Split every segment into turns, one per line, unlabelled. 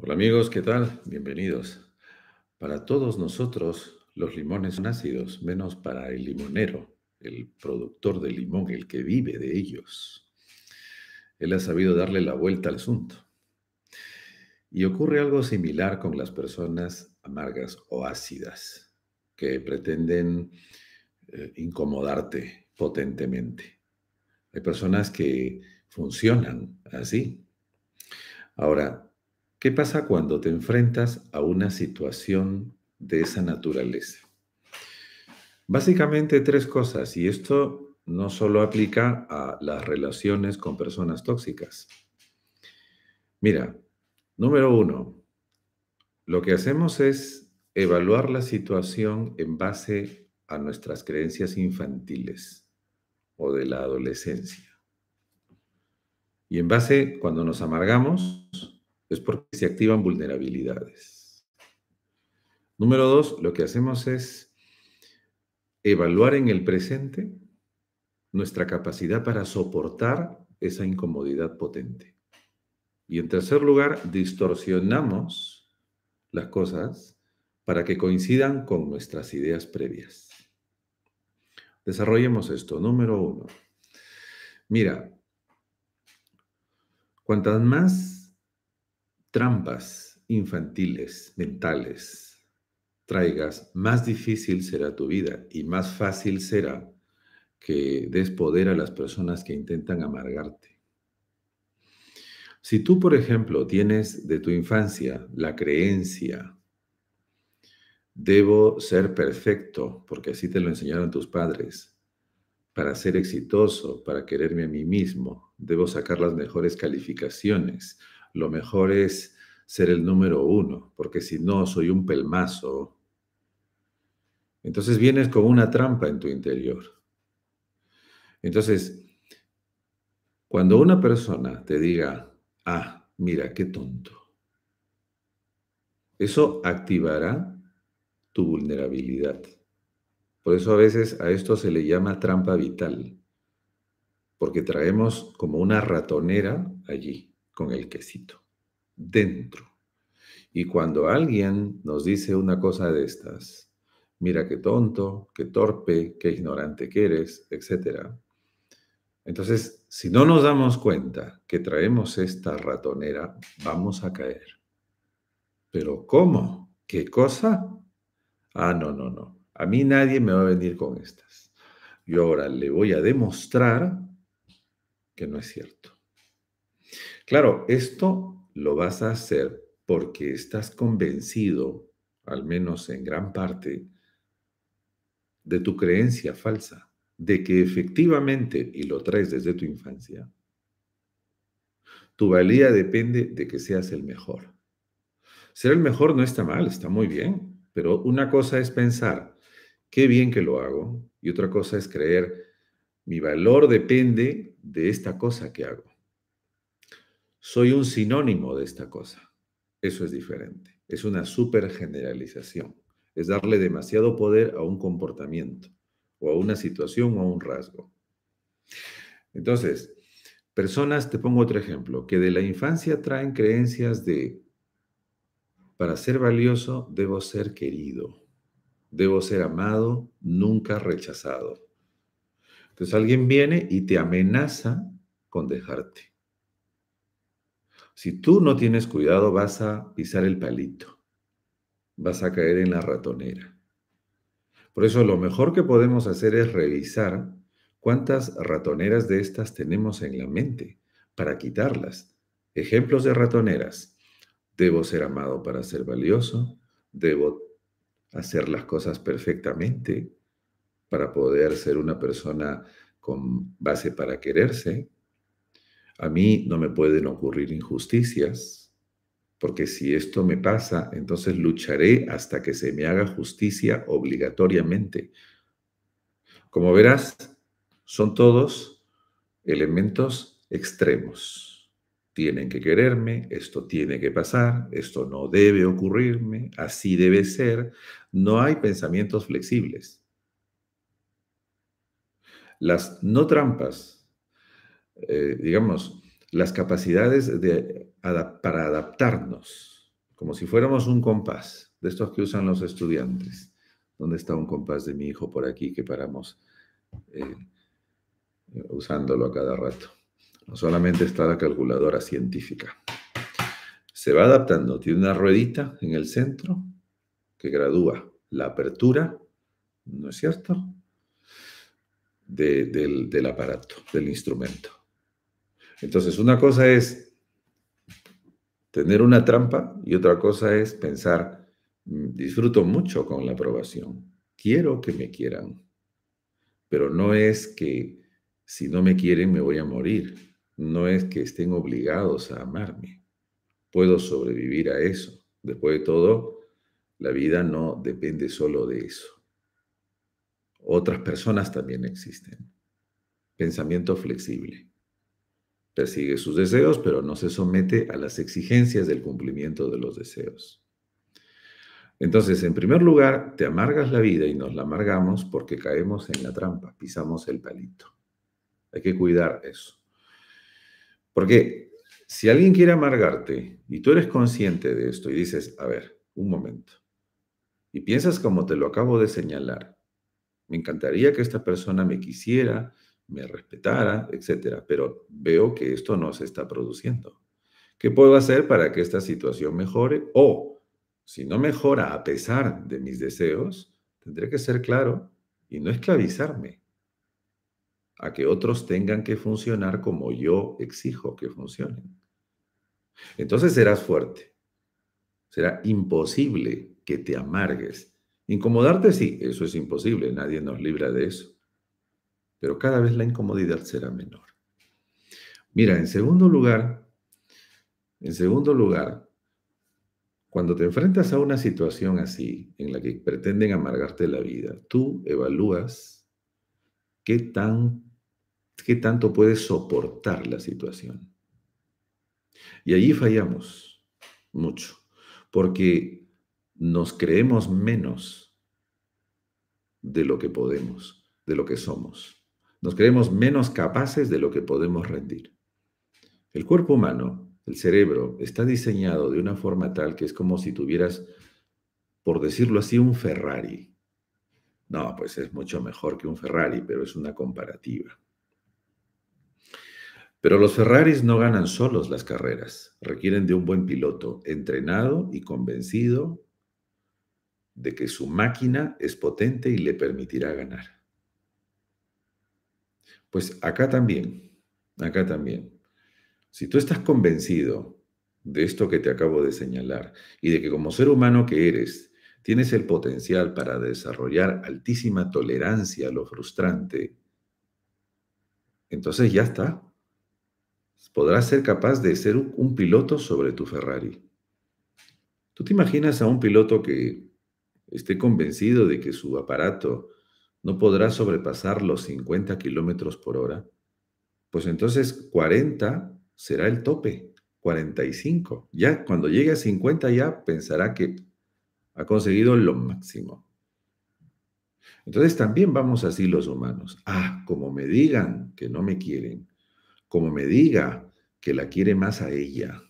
Hola amigos, ¿qué tal? Bienvenidos. Para todos nosotros, los limones son ácidos, menos para el limonero, el productor de limón, el que vive de ellos. Él ha sabido darle la vuelta al asunto. Y ocurre algo similar con las personas amargas o ácidas, que pretenden eh, incomodarte potentemente. Hay personas que funcionan así. Ahora, ¿Qué pasa cuando te enfrentas a una situación de esa naturaleza? Básicamente tres cosas, y esto no solo aplica a las relaciones con personas tóxicas. Mira, número uno, lo que hacemos es evaluar la situación en base a nuestras creencias infantiles o de la adolescencia. Y en base, cuando nos amargamos, es porque se activan vulnerabilidades. Número dos, lo que hacemos es evaluar en el presente nuestra capacidad para soportar esa incomodidad potente. Y en tercer lugar, distorsionamos las cosas para que coincidan con nuestras ideas previas. Desarrollemos esto. Número uno. Mira, cuantas más trampas infantiles, mentales, traigas, más difícil será tu vida y más fácil será que des poder a las personas que intentan amargarte. Si tú, por ejemplo, tienes de tu infancia la creencia, debo ser perfecto, porque así te lo enseñaron tus padres, para ser exitoso, para quererme a mí mismo, debo sacar las mejores calificaciones, lo mejor es ser el número uno, porque si no, soy un pelmazo. Entonces vienes como una trampa en tu interior. Entonces, cuando una persona te diga, ah, mira, qué tonto, eso activará tu vulnerabilidad. Por eso a veces a esto se le llama trampa vital, porque traemos como una ratonera allí con el quesito, dentro. Y cuando alguien nos dice una cosa de estas, mira qué tonto, qué torpe, qué ignorante que eres, etc. Entonces, si no nos damos cuenta que traemos esta ratonera, vamos a caer. Pero ¿cómo? ¿Qué cosa? Ah, no, no, no. A mí nadie me va a venir con estas. Yo ahora le voy a demostrar que no es cierto. Claro, esto lo vas a hacer porque estás convencido, al menos en gran parte, de tu creencia falsa, de que efectivamente, y lo traes desde tu infancia, tu valía depende de que seas el mejor. Ser el mejor no está mal, está muy bien, pero una cosa es pensar, qué bien que lo hago, y otra cosa es creer, mi valor depende de esta cosa que hago soy un sinónimo de esta cosa. Eso es diferente. Es una supergeneralización. Es darle demasiado poder a un comportamiento o a una situación o a un rasgo. Entonces, personas, te pongo otro ejemplo, que de la infancia traen creencias de, para ser valioso debo ser querido, debo ser amado, nunca rechazado. Entonces alguien viene y te amenaza con dejarte. Si tú no tienes cuidado, vas a pisar el palito, vas a caer en la ratonera. Por eso lo mejor que podemos hacer es revisar cuántas ratoneras de estas tenemos en la mente para quitarlas. Ejemplos de ratoneras. Debo ser amado para ser valioso, debo hacer las cosas perfectamente para poder ser una persona con base para quererse, a mí no me pueden ocurrir injusticias, porque si esto me pasa, entonces lucharé hasta que se me haga justicia obligatoriamente. Como verás, son todos elementos extremos. Tienen que quererme, esto tiene que pasar, esto no debe ocurrirme, así debe ser. No hay pensamientos flexibles. Las no trampas eh, digamos, las capacidades de, para adaptarnos, como si fuéramos un compás, de estos que usan los estudiantes. ¿Dónde está un compás de mi hijo por aquí que paramos eh, usándolo a cada rato? No solamente está la calculadora científica. Se va adaptando, tiene una ruedita en el centro que gradúa la apertura, ¿no es cierto? del aparato, del instrumento. Entonces, una cosa es tener una trampa y otra cosa es pensar, mm, disfruto mucho con la aprobación, quiero que me quieran, pero no es que si no me quieren me voy a morir, no es que estén obligados a amarme, puedo sobrevivir a eso. Después de todo, la vida no depende solo de eso. Otras personas también existen. Pensamiento flexible. Persigue sus deseos, pero no se somete a las exigencias del cumplimiento de los deseos. Entonces, en primer lugar, te amargas la vida y nos la amargamos porque caemos en la trampa, pisamos el palito. Hay que cuidar eso. Porque si alguien quiere amargarte y tú eres consciente de esto y dices, a ver, un momento, y piensas como te lo acabo de señalar, me encantaría que esta persona me quisiera, me respetara, etcétera. Pero veo que esto no se está produciendo. ¿Qué puedo hacer para que esta situación mejore? O, si no mejora a pesar de mis deseos, tendré que ser claro y no esclavizarme a que otros tengan que funcionar como yo exijo que funcionen. Entonces serás fuerte. Será imposible que te amargues. Incomodarte sí, eso es imposible, nadie nos libra de eso pero cada vez la incomodidad será menor. Mira, en segundo lugar, en segundo lugar, cuando te enfrentas a una situación así, en la que pretenden amargarte la vida, tú evalúas qué, tan, qué tanto puedes soportar la situación. Y allí fallamos mucho, porque nos creemos menos de lo que podemos, de lo que somos. Nos creemos menos capaces de lo que podemos rendir. El cuerpo humano, el cerebro, está diseñado de una forma tal que es como si tuvieras, por decirlo así, un Ferrari. No, pues es mucho mejor que un Ferrari, pero es una comparativa. Pero los Ferraris no ganan solos las carreras, requieren de un buen piloto entrenado y convencido de que su máquina es potente y le permitirá ganar. Pues acá también, acá también. Si tú estás convencido de esto que te acabo de señalar y de que como ser humano que eres, tienes el potencial para desarrollar altísima tolerancia a lo frustrante, entonces ya está. Podrás ser capaz de ser un piloto sobre tu Ferrari. ¿Tú te imaginas a un piloto que esté convencido de que su aparato no podrá sobrepasar los 50 kilómetros por hora, pues entonces 40 será el tope, 45. Ya cuando llegue a 50 ya pensará que ha conseguido lo máximo. Entonces también vamos así los humanos. Ah, como me digan que no me quieren, como me diga que la quiere más a ella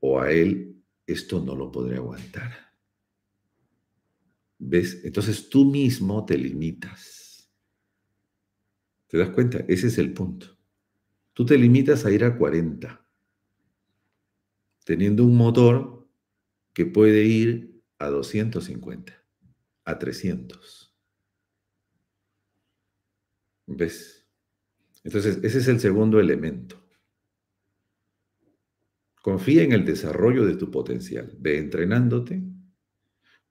o a él, esto no lo podré aguantar. ¿Ves? Entonces tú mismo te limitas. ¿Te das cuenta? Ese es el punto. Tú te limitas a ir a 40, teniendo un motor que puede ir a 250, a 300. ¿Ves? Entonces, ese es el segundo elemento. Confía en el desarrollo de tu potencial, Ve entrenándote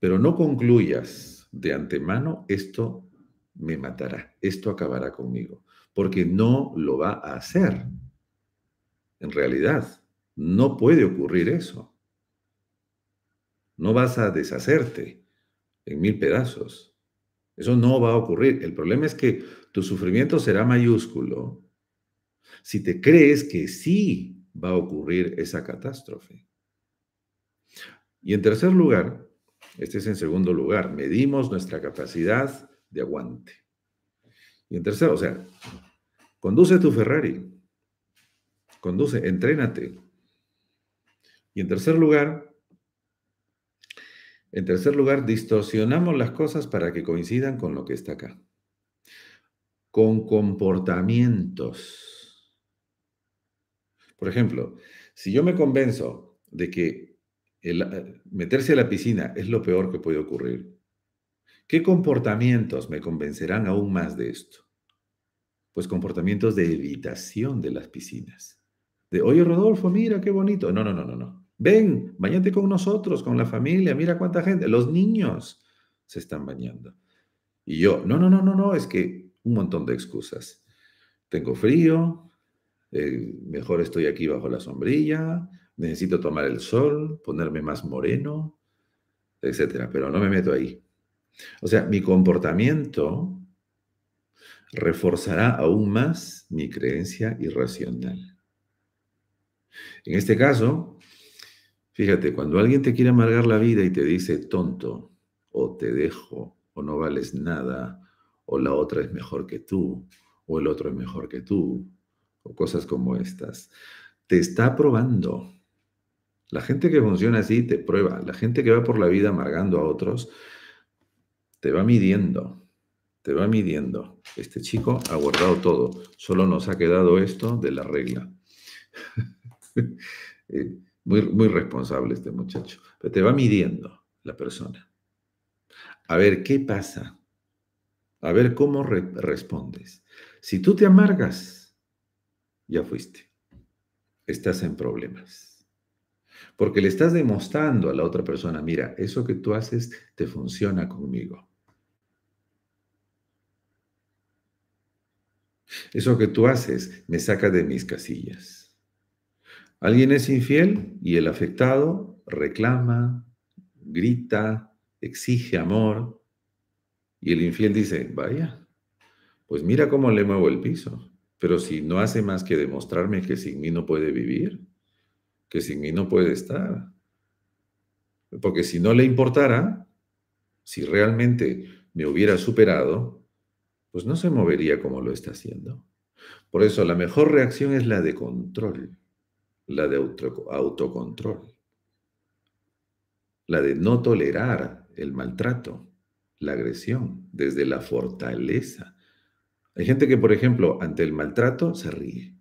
pero no concluyas de antemano, esto me matará, esto acabará conmigo, porque no lo va a hacer. En realidad, no puede ocurrir eso. No vas a deshacerte en mil pedazos. Eso no va a ocurrir. El problema es que tu sufrimiento será mayúsculo si te crees que sí va a ocurrir esa catástrofe. Y en tercer lugar, este es en segundo lugar, medimos nuestra capacidad de aguante. Y en tercero, o sea, conduce tu Ferrari, conduce, entrénate. Y en tercer lugar, en tercer lugar, distorsionamos las cosas para que coincidan con lo que está acá. Con comportamientos. Por ejemplo, si yo me convenzo de que eh, meterse a la piscina es lo peor que puede ocurrir. ¿Qué comportamientos me convencerán aún más de esto? Pues comportamientos de evitación de las piscinas. De, oye Rodolfo, mira qué bonito. No, no, no, no, no. Ven, bañate con nosotros, con la familia, mira cuánta gente. Los niños se están bañando. Y yo, no, no, no, no, no, es que un montón de excusas. Tengo frío, eh, mejor estoy aquí bajo la sombrilla, necesito tomar el sol, ponerme más moreno, etcétera, pero no me meto ahí. O sea, mi comportamiento reforzará aún más mi creencia irracional. En este caso, fíjate, cuando alguien te quiere amargar la vida y te dice tonto, o te dejo, o no vales nada, o la otra es mejor que tú, o el otro es mejor que tú, o cosas como estas, te está probando la gente que funciona así te prueba. La gente que va por la vida amargando a otros te va midiendo. Te va midiendo. Este chico ha guardado todo. Solo nos ha quedado esto de la regla. Eh, muy, muy responsable este muchacho. Pero te va midiendo la persona. A ver qué pasa. A ver cómo respondes. Si tú te amargas, ya fuiste. Estás en problemas. Porque le estás demostrando a la otra persona, mira, eso que tú haces te funciona conmigo. Eso que tú haces me saca de mis casillas. Alguien es infiel y el afectado reclama, grita, exige amor. Y el infiel dice, vaya, pues mira cómo le muevo el piso. Pero si no hace más que demostrarme que sin mí no puede vivir, que sin mí no puede estar. Porque si no le importara, si realmente me hubiera superado, pues no se movería como lo está haciendo. Por eso la mejor reacción es la de control, la de autocontrol, la de no tolerar el maltrato, la agresión, desde la fortaleza. Hay gente que, por ejemplo, ante el maltrato se ríe.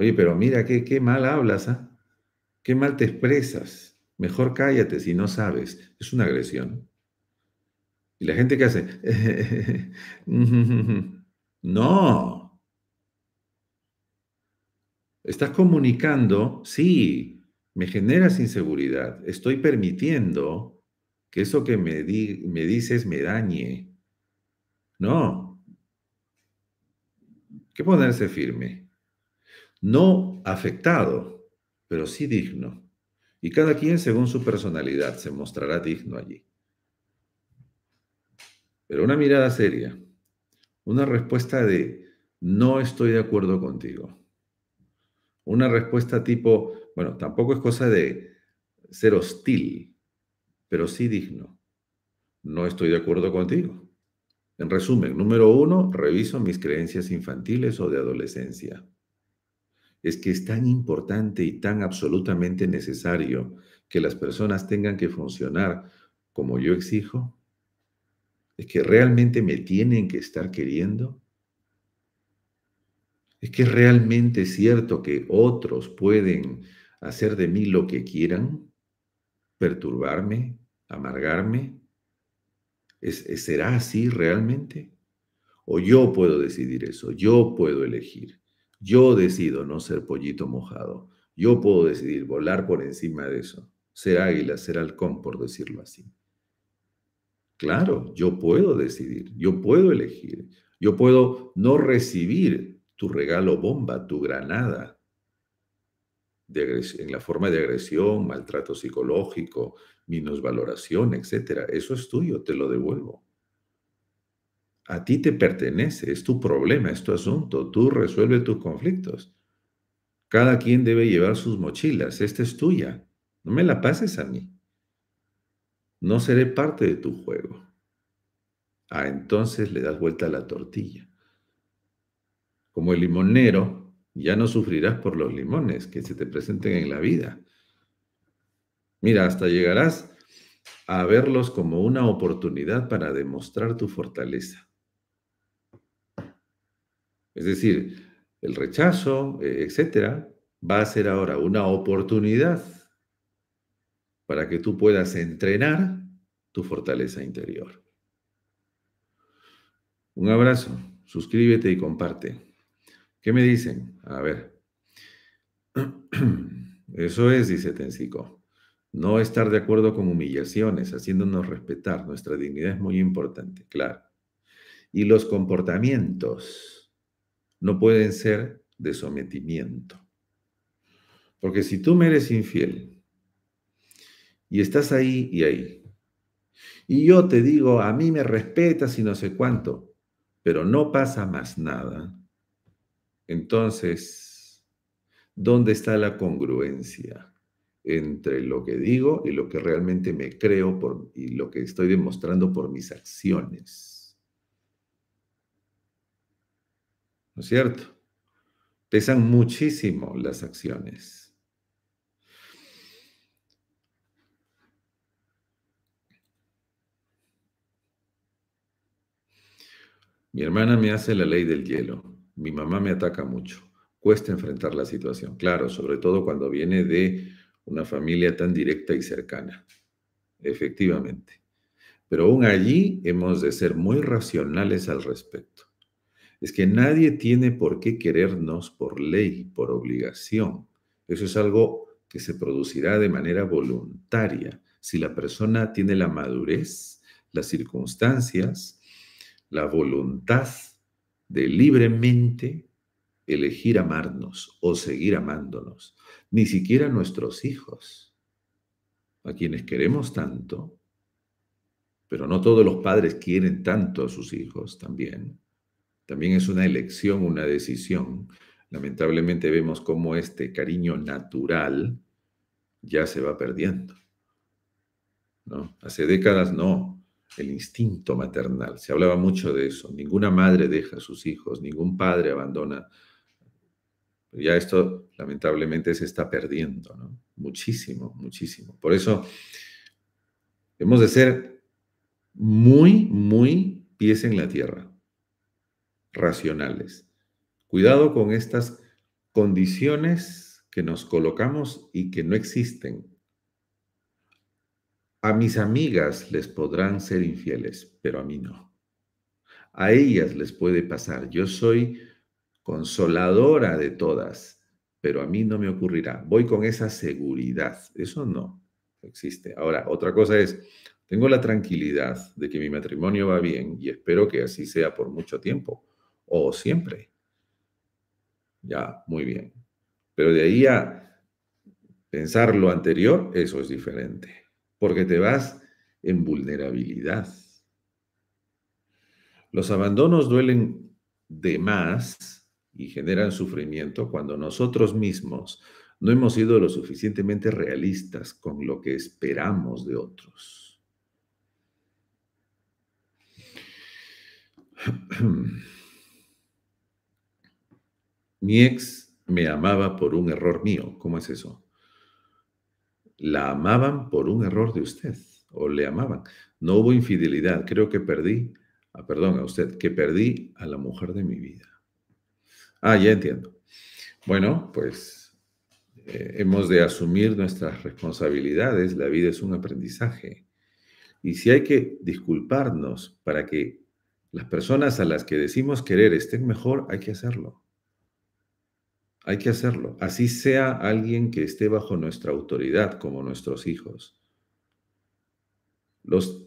Oye, pero mira, qué, mal hablas, ¿ah? Qué mal te expresas. Mejor cállate si no sabes. Es una agresión. Y la gente que hace, no. Estás comunicando, sí, me generas inseguridad. Estoy permitiendo que eso que me, me dices me dañe. No. ¿Qué ponerse firme no afectado, pero sí digno. Y cada quien según su personalidad se mostrará digno allí. Pero una mirada seria, una respuesta de no estoy de acuerdo contigo. Una respuesta tipo, bueno, tampoco es cosa de ser hostil, pero sí digno. No estoy de acuerdo contigo. En resumen, número uno, reviso mis creencias infantiles o de adolescencia es que es tan importante y tan absolutamente necesario que las personas tengan que funcionar como yo exijo? ¿Es que realmente me tienen que estar queriendo? ¿Es que realmente es cierto que otros pueden hacer de mí lo que quieran? ¿Perturbarme? ¿Amargarme? ¿Será así realmente? ¿O yo puedo decidir eso? ¿Yo puedo elegir? Yo decido no ser pollito mojado. Yo puedo decidir volar por encima de eso, ser águila, ser halcón, por decirlo así. Claro, yo puedo decidir, yo puedo elegir, yo puedo no recibir tu regalo bomba, tu granada, en la forma de agresión, maltrato psicológico, minusvaloración, etc. Eso es tuyo, te lo devuelvo. A ti te pertenece, es tu problema, es tu asunto, tú resuelve tus conflictos. Cada quien debe llevar sus mochilas, esta es tuya, no me la pases a mí. No seré parte de tu juego. Ah, entonces le das vuelta a la tortilla. Como el limonero, ya no sufrirás por los limones que se te presenten en la vida. Mira, hasta llegarás a verlos como una oportunidad para demostrar tu fortaleza. Es decir, el rechazo, e, etcétera, va a ser ahora una oportunidad para que tú puedas entrenar tu fortaleza interior. Un abrazo, suscríbete y comparte. ¿Qué me dicen? A ver. Eso es, dice Tencico. No estar de acuerdo con humillaciones, haciéndonos respetar. Nuestra dignidad es muy importante, claro. Y los comportamientos no pueden ser de sometimiento. Porque si tú me eres infiel y estás ahí y ahí, y yo te digo, a mí me respetas y no sé cuánto, pero no pasa más nada, entonces, ¿dónde está la congruencia entre lo que digo y lo que realmente me creo y lo que estoy demostrando por mis acciones? ¿No es cierto? Pesan muchísimo las acciones. Mi hermana me hace la ley del hielo. Mi mamá me ataca mucho. Cuesta enfrentar la situación. Claro, sobre todo cuando viene de una familia tan directa y cercana. Efectivamente. Pero aún allí hemos de ser muy racionales al respecto es que nadie tiene por qué querernos por ley, por obligación. Eso es algo que se producirá de manera voluntaria. Si la persona tiene la madurez, las circunstancias, la voluntad de libremente elegir amarnos o seguir amándonos, ni siquiera nuestros hijos, a quienes queremos tanto, pero no todos los padres quieren tanto a sus hijos también. También es una elección, una decisión. Lamentablemente vemos cómo este cariño natural ya se va perdiendo. Hace décadas no, el instinto maternal, se hablaba mucho de eso. Ninguna madre deja a sus hijos, ningún padre abandona. Ya esto lamentablemente se está perdiendo, Muchísimo, muchísimo. Por eso hemos de ser muy, muy pies en la tierra racionales. Cuidado con estas condiciones que nos colocamos y que no existen. A mis amigas les podrán ser infieles, pero a mí no. A ellas les puede pasar. Yo soy consoladora de todas, pero a mí no me ocurrirá. Voy con esa seguridad. Eso no existe. Ahora, otra cosa es, tengo la tranquilidad de que mi matrimonio va bien y espero que así sea por mucho tiempo o siempre. Ya, muy bien. Pero de ahí a pensar lo anterior, eso es diferente, porque te vas en vulnerabilidad. Los abandonos duelen de más y generan sufrimiento cuando nosotros mismos no hemos sido lo suficientemente realistas con lo que esperamos de otros. Mi ex me amaba por un error mío. ¿Cómo es eso? La amaban por un error de usted o le amaban. No hubo infidelidad. Creo que perdí, ah, perdón, a usted, que perdí a la mujer de mi vida. Ah, ya entiendo. Bueno, pues eh, hemos de asumir nuestras responsabilidades. La vida es un aprendizaje. Y si hay que disculparnos para que las personas a las que decimos querer estén mejor, hay que hacerlo. Hay que hacerlo, así sea alguien que esté bajo nuestra autoridad, como nuestros hijos. Los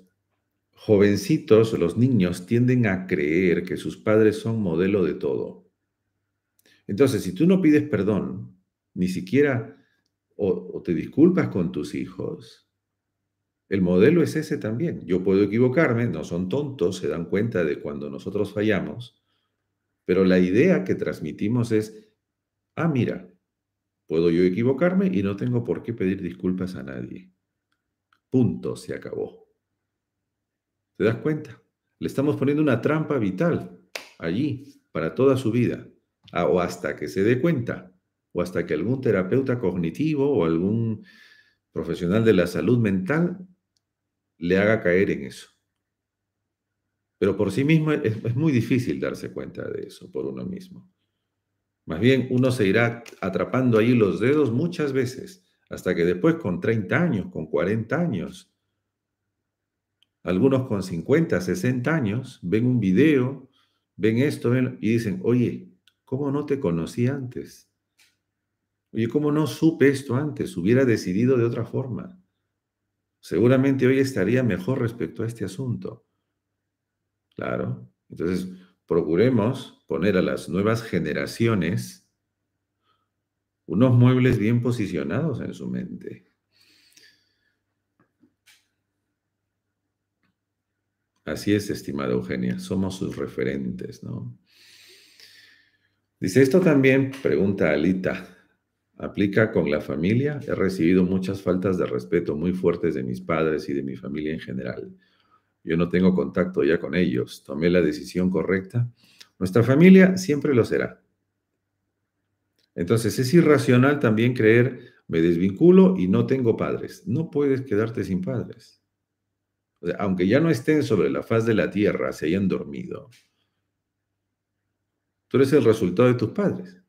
jovencitos, los niños, tienden a creer que sus padres son modelo de todo. Entonces, si tú no pides perdón, ni siquiera o, te disculpas con tus hijos, el modelo es ese también. Yo puedo equivocarme, no son tontos, se dan cuenta de cuando nosotros fallamos, pero la idea que transmitimos es, ah, mira, puedo yo equivocarme y no tengo por qué pedir disculpas a nadie. Punto, se acabó. ¿Te das cuenta? Le estamos poniendo una trampa vital allí para toda su vida, ah, o hasta que se dé cuenta, o hasta que algún terapeuta cognitivo o algún profesional de la salud mental le haga caer en eso. Pero por sí mismo es muy difícil darse cuenta de eso por uno mismo. Más bien uno se irá atrapando ahí los dedos muchas veces, hasta que después con 30 años, con 40 años, algunos con 50, 60 años, ven un video, ven esto y dicen, oye, ¿cómo no te conocí antes? Oye, ¿cómo no supe esto antes? Hubiera decidido de otra forma. Seguramente hoy estaría mejor respecto a este asunto. Claro. Entonces, procuremos poner a las nuevas generaciones unos muebles bien posicionados en su mente. Así es, estimada Eugenia, somos sus referentes, ¿no? Dice, esto también, pregunta Alita, aplica con la familia. He recibido muchas faltas de respeto muy fuertes de mis padres y de mi familia en general. Yo no tengo contacto ya con ellos. Tomé la decisión correcta. Nuestra familia siempre lo será. Entonces es irracional también creer, me desvinculo y no tengo padres. No puedes quedarte sin padres. aunque ya no estén sobre la faz de la tierra, se hayan dormido, tú eres el resultado de tus padres.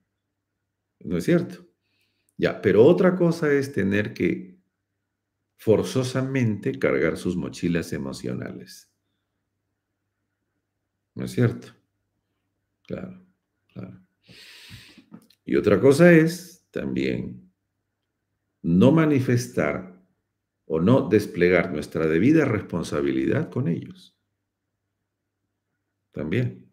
¿No es cierto? Ya, pero otra cosa es tener que forzosamente cargar sus mochilas emocionales. ¿No es cierto? Claro, claro. Y otra cosa es también no manifestar o no desplegar nuestra debida responsabilidad con ellos. También.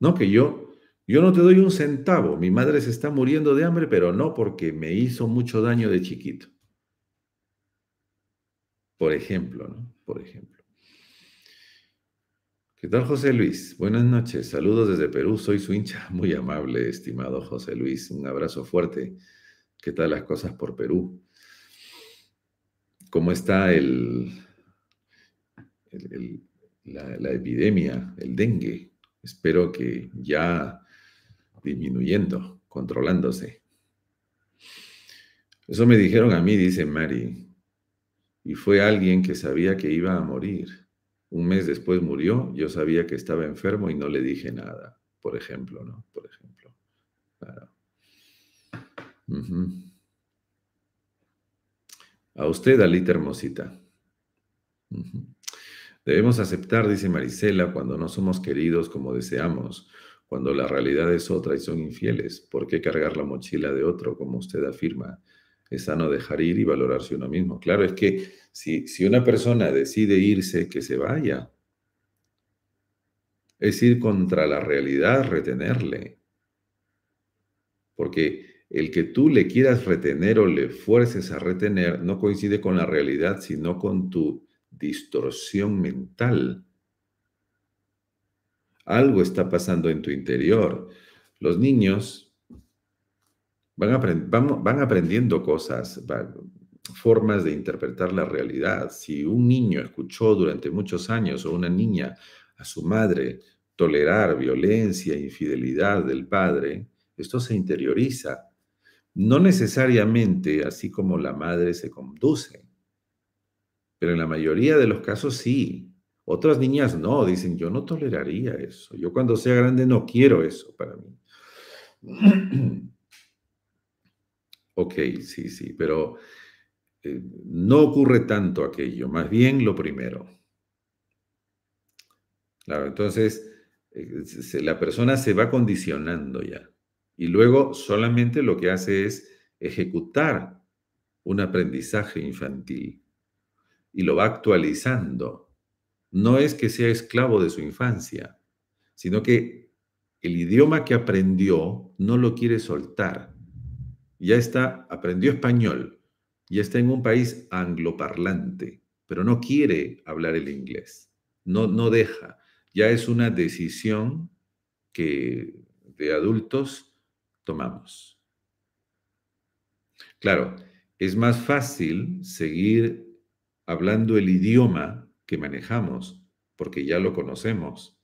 No que yo, yo no te doy un centavo, mi madre se está muriendo de hambre, pero no porque me hizo mucho daño de chiquito. Por ejemplo, ¿no? Por ejemplo. ¿Qué tal, José Luis? Buenas noches. Saludos desde Perú. Soy su hincha. Muy amable, estimado José Luis. Un abrazo fuerte. ¿Qué tal las cosas por Perú? ¿Cómo está la, la, epidemia, el dengue? Espero que ya disminuyendo, controlándose. Eso me dijeron a mí, dice Mari y fue alguien que sabía que iba a morir. Un mes después murió, yo sabía que estaba enfermo y no le dije nada, por ejemplo, ¿no? Por ejemplo. A usted, Alita Hermosita. Debemos aceptar, dice Marisela, cuando no somos queridos como deseamos, cuando la realidad es otra y son infieles. ¿Por qué cargar la mochila de otro, como usted afirma? es sano dejar ir y valorarse uno mismo. Claro, es que si, si una persona decide irse, que se vaya. Es ir contra la realidad, retenerle. Porque el que tú le quieras retener o le fuerces a retener no coincide con la realidad, sino con tu distorsión mental. Algo está pasando en tu interior. Los niños Van, van, aprendiendo cosas, formas de interpretar la realidad. Si un niño escuchó durante muchos años o una niña a su madre tolerar violencia, infidelidad del padre, esto se interioriza. No necesariamente así como la madre se conduce, pero en la mayoría de los casos sí. Otras niñas no, dicen, yo no toleraría eso. Yo cuando sea grande no quiero eso para mí. Ok, sí, sí, pero eh, no ocurre tanto aquello, más bien lo primero. Claro, entonces eh, la persona se va condicionando ya y luego solamente lo que hace es ejecutar un aprendizaje infantil y lo va actualizando. No es que sea esclavo de su infancia, sino que el idioma que aprendió no lo quiere soltar ya está, aprendió español, ya está en un país angloparlante, pero no quiere hablar el inglés, no, no deja. Ya es una decisión que de adultos tomamos. Claro, es más fácil seguir hablando el idioma que manejamos, porque ya lo conocemos.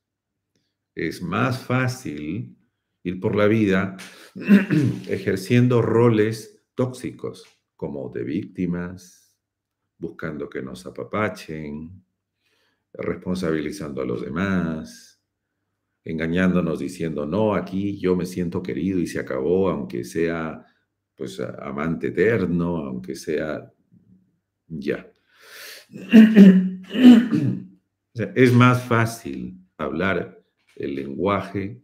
Es más fácil ir por la vida ejerciendo roles tóxicos, como de víctimas, buscando que nos apapachen, responsabilizando a los demás, engañándonos diciendo, no, aquí yo me siento querido y se acabó, aunque sea pues amante eterno, aunque sea ya. es más fácil hablar el lenguaje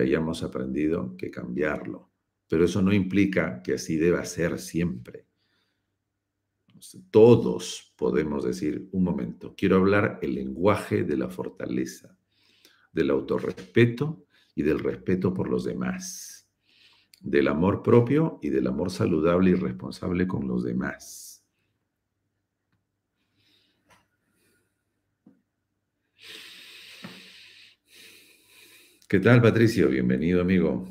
hayamos aprendido que cambiarlo. Pero eso no implica que así deba ser siempre. Todos podemos decir, un momento, quiero hablar el lenguaje de la fortaleza, del autorrespeto y del respeto por los demás, del amor propio y del amor saludable y responsable con los demás ¿Qué tal, Patricio? Bienvenido, amigo.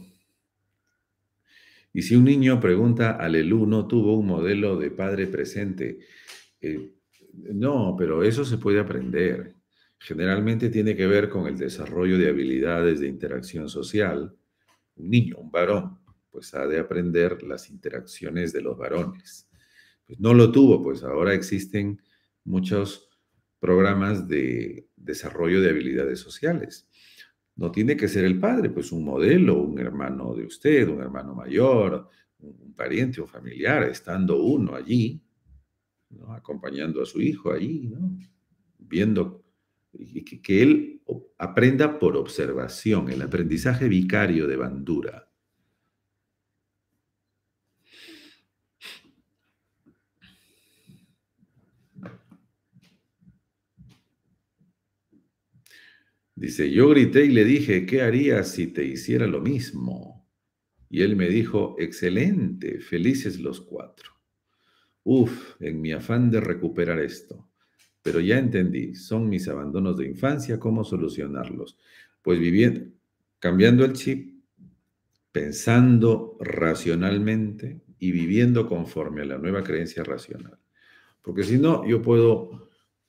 Y si un niño pregunta al ¿no tuvo un modelo de padre presente? Eh, no, pero eso se puede aprender. Generalmente tiene que ver con el desarrollo de habilidades de interacción social. Un niño, un varón, pues ha de aprender las interacciones de los varones. Pues no lo tuvo, pues ahora existen muchos programas de desarrollo de habilidades sociales. No tiene que ser el padre, pues un modelo, un hermano de usted, un hermano mayor, un pariente, o familiar, estando uno allí, acompañando a su hijo allí, ¿no? viendo que, que él aprenda por observación, el aprendizaje vicario de Bandura. Dice, yo grité y le dije, ¿qué harías si te hiciera lo mismo? Y él me dijo, excelente, felices los cuatro. Uf, en mi afán de recuperar esto. Pero ya entendí, son mis abandonos de infancia, ¿cómo solucionarlos? Pues viviendo, cambiando el chip, pensando racionalmente y viviendo conforme a la nueva creencia racional. Porque si no, yo puedo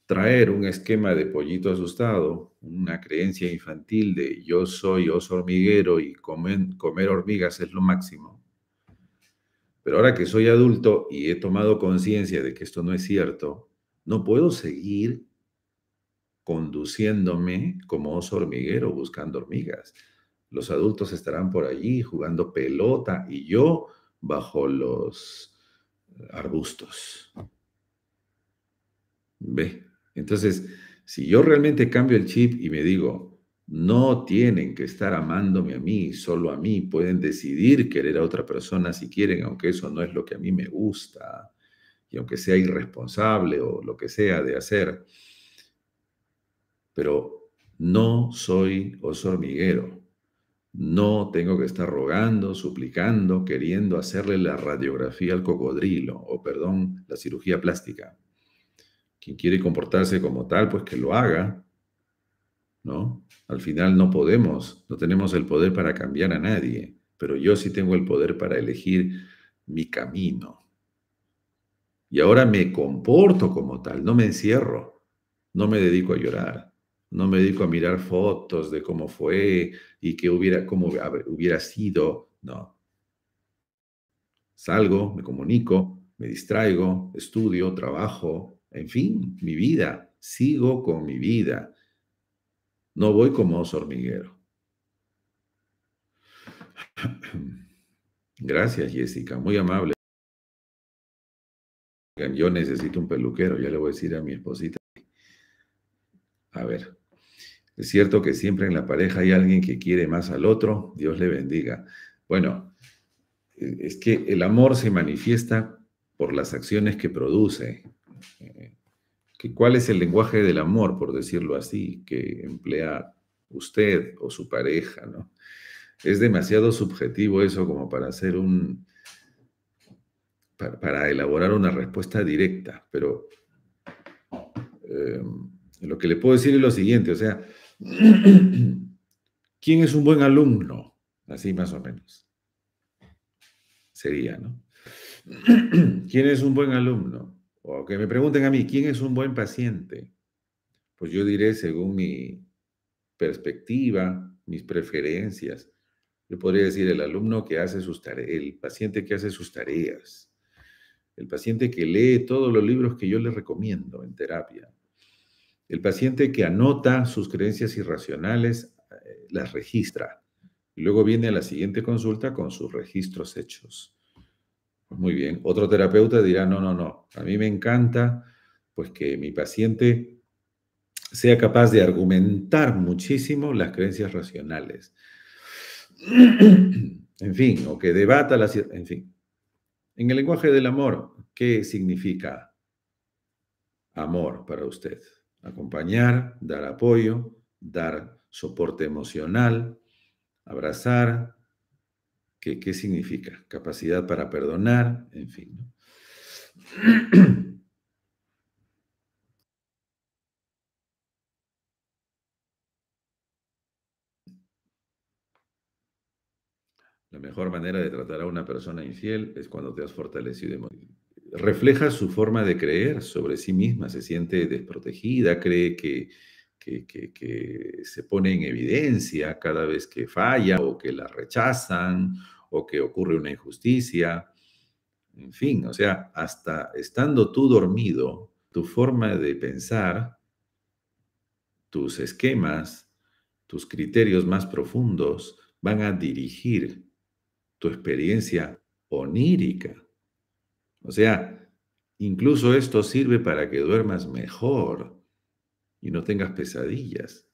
traer un esquema de pollito asustado, una creencia infantil de yo soy oso hormiguero y comer hormigas es lo máximo. Pero ahora que soy adulto y he tomado conciencia de que esto no es cierto, no puedo seguir conduciéndome como oso hormiguero buscando hormigas. Los adultos estarán por allí jugando pelota y yo bajo los arbustos. Ve, entonces, si yo realmente cambio el chip y me digo, no tienen que estar amándome a mí, solo a mí, pueden decidir querer a otra persona si quieren, aunque eso no es lo que a mí me gusta, y aunque sea irresponsable o lo que sea de hacer, pero no soy oso hormiguero. No tengo que estar rogando, suplicando, queriendo hacerle la radiografía al cocodrilo, o perdón, la cirugía plástica. Quien quiere comportarse como tal, pues que lo haga, ¿no? Al final no podemos, no tenemos el poder para cambiar a nadie, pero yo sí tengo el poder para elegir mi camino. Y ahora me comporto como tal, no me encierro, no me dedico a llorar, no me dedico a mirar fotos de cómo fue y qué hubiera, cómo hubiera sido, no. Salgo, me comunico, me distraigo, estudio, trabajo, en fin, mi vida, sigo con mi vida. No voy como oso hormiguero. Gracias, Jessica, muy amable. Yo necesito un peluquero, ya le voy a decir a mi esposita. A ver, es cierto que siempre en la pareja hay alguien que quiere más al otro, Dios le bendiga. Bueno, eh, es que el amor se manifiesta por las acciones que produce, eh, que cuál es el lenguaje del amor, por decirlo así, que emplea usted o su pareja, ¿no? Es demasiado subjetivo eso como para hacer un, para, elaborar una respuesta directa, pero em, lo que le puedo decir es lo siguiente, o sea, ¿quién es un buen alumno? Así más o menos. Sería, ¿no? ¿Quién es un buen alumno? O que me pregunten a mí, ¿quién es un buen paciente? Pues yo diré según mi perspectiva, mis preferencias. Yo podría decir el alumno que hace sus tareas, el paciente que hace sus tareas, el paciente que lee todos los libros que yo le recomiendo en terapia, el paciente que anota sus creencias irracionales, eh, las registra y luego viene a la siguiente consulta con sus registros hechos. Pues muy bien. Otro terapeuta dirá, no, no, no. A mí me encanta pues que mi paciente sea capaz de argumentar muchísimo las creencias racionales. en fin, o que debata las... En fin. En el lenguaje del amor, ¿qué significa amor para usted? Acompañar, dar apoyo, dar soporte emocional, abrazar, ¿Qué, significa? Capacidad para perdonar, en fin. La mejor manera de tratar a una persona infiel es cuando te has fortalecido. Refleja su forma de creer sobre sí misma, se siente desprotegida, cree que, que se pone en evidencia cada vez que falla o que la rechazan o que ocurre una injusticia. En fin, o sea, hasta estando tú dormido, tu forma de pensar, tus esquemas, tus criterios más profundos van a dirigir tu experiencia onírica. O sea, incluso esto sirve para que duermas mejor y no tengas pesadillas.